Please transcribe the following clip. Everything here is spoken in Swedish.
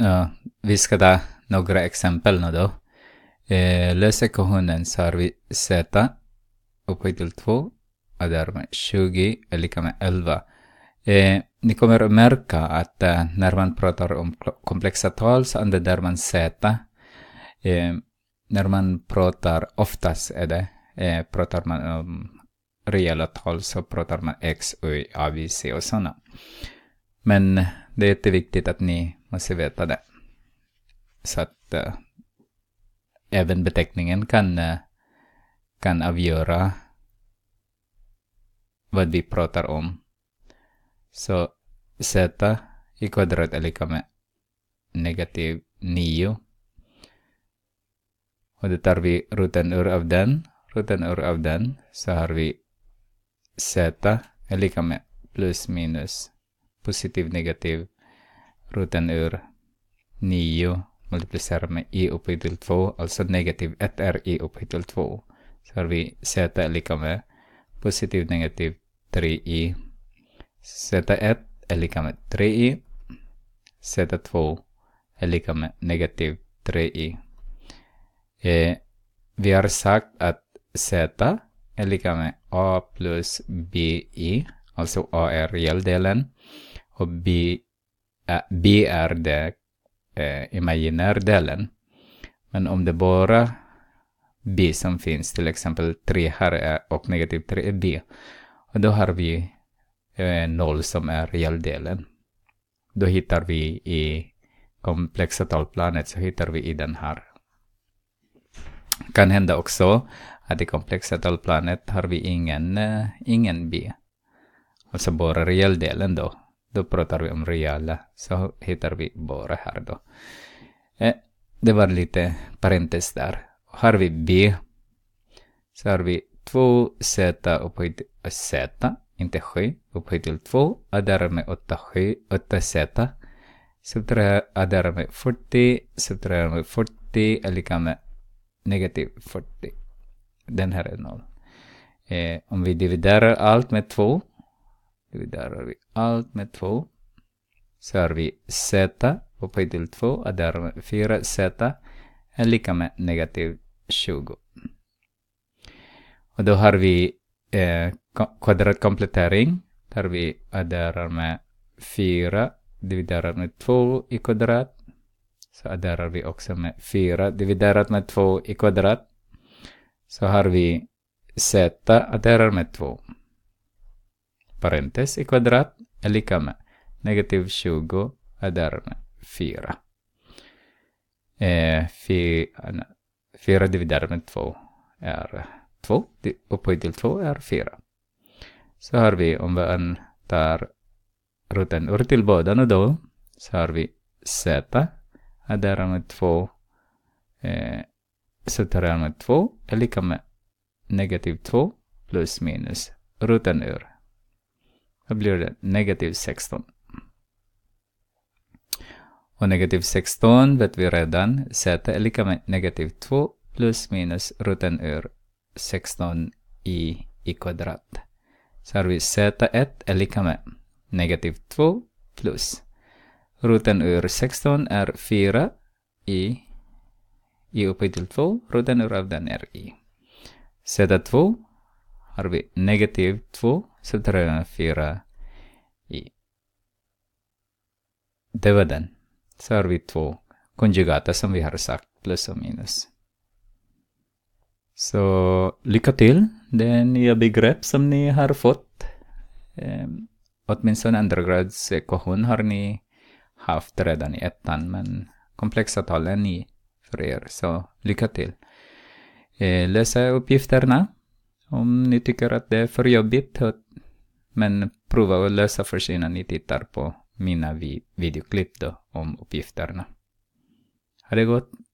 Uh, vi ska ta några exempel nu då. Eh, så har vi Z upphöjt till 2 och därmed 20 är lika med 11. Eh, ni kommer att märka att eh, när man pratar om komplexa tal så använder man Z. Eh, när man pratar, oftast är det, eh, pratar man om reella tal så pratar man X, Y, A, B, C och sådana. Men det är jätteviktigt att ni måste veta det. Så att äh, även beteckningen kan, äh, kan avgöra vad vi pratar om. Så z i kvadrat är lika med negativ 9. Och då tar vi roten ur av den, roten ur av den, så har vi z är lika med plus minus positiv negativ ruten ur 9 multiplicerar med i upphöjt till 2, alltså negativ 1 är i upphöjt till 2. Så har vi z är lika med positiv negativ 3i. z1 är lika med 3i. z2 är lika med negativ 3i. Eh, vi har sagt att z är lika med a plus bi, alltså a är realdelen och bi B är den eh, delen. Men om det bara B som finns, till exempel 3 här är, och negativ 3 är B. Och då har vi eh, 0 som är realdelen. Då hittar vi i komplexa talplanet så hittar vi i den här. Kan hända också att i komplexa talplanet har vi ingen, ingen B. Alltså bara realdelen då. Då pratar vi om reala, så hittar vi bara här då. Eh, det var lite parentes där. Har vi B, så har vi 2Z upphöjt till Z, inte 7, upphöjt till 2, adderar med 8, 7, 8Z. Subtraherar, adderar med 40, subtraherar med 40 är lika med negativ 40. Den här är 0. Eh, om vi dividerar allt med 2 där har vi allt med två. Så har vi z och pi till 2 och där har vi 4z är lika med negativ 20. Och då har vi eh, kvadratkomplettering. Där vi adderar med 4 dividerat med 2 i kvadrat. Så adderar vi också med 4 dividerat med 2 i kvadrat. Så har vi z adderar med 2 parentes i kvadrat är lika med negativ 20 är därmed 4. Eh, 4, 4 dividerat med 2 är 2 upphöjt till 2 är 4. Så har vi, om vi antar rutan ur till båda nu då, så har vi z är därmed 2 eh, z är med 2 är lika med negativ 2 plus minus rutan ur då blir det negativ 16. Och negativ 16 vet vi redan. Z är lika med negativ 2 plus minus roten ur 16 i, i kvadrat. Så har vi z1 är lika med negativ 2 plus roten ur 16 är 4 i i upphöjt till 2, roten ur av den är i. Z2 har vi negativ 2 subtraherat 4 i. Det var den. Så har vi två konjugata som vi har sagt, plus och minus. Så lycka till! Det är nya begrepp som ni har fått. Um, åtminstone undergradsekvation har ni haft redan i ettan, men komplexa tal är ny för er, så lycka till! Eh, läsa uppgifterna om ni tycker att det är för jobbigt, men prova att lösa först innan ni tittar på mina videoklipp då, om uppgifterna. Ha det gott!